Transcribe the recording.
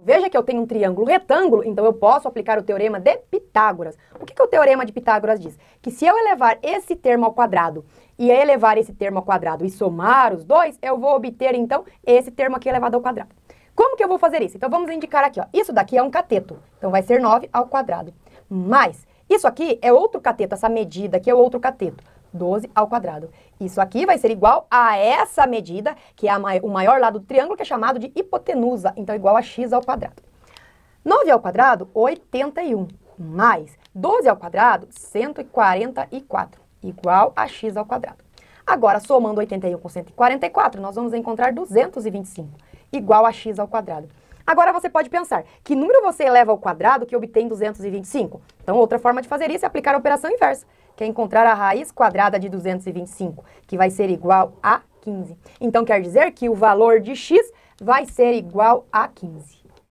Veja que eu tenho um triângulo retângulo, então eu posso aplicar o teorema de Pitágoras. O que, que o teorema de Pitágoras diz? Que se eu elevar esse termo ao quadrado e elevar esse termo ao quadrado e somar os dois, eu vou obter, então, esse termo aqui elevado ao quadrado. Como que eu vou fazer isso? Então vamos indicar aqui, ó. Isso daqui é um cateto, então vai ser 9 ao quadrado. Mais, isso aqui é outro cateto, essa medida aqui é outro cateto. 12 ao quadrado. Isso aqui vai ser igual a essa medida, que é o maior lado do triângulo, que é chamado de hipotenusa, então igual a x ao quadrado. 9 ao quadrado, 81, mais 12 ao quadrado, 144, igual a x ao quadrado. Agora, somando 81 com 144, nós vamos encontrar 225, igual a x ao quadrado. Agora você pode pensar, que número você eleva ao quadrado que obtém 225? Então, outra forma de fazer isso é aplicar a operação inversa quer é encontrar a raiz quadrada de 225, que vai ser igual a 15. Então, quer dizer que o valor de x vai ser igual a 15.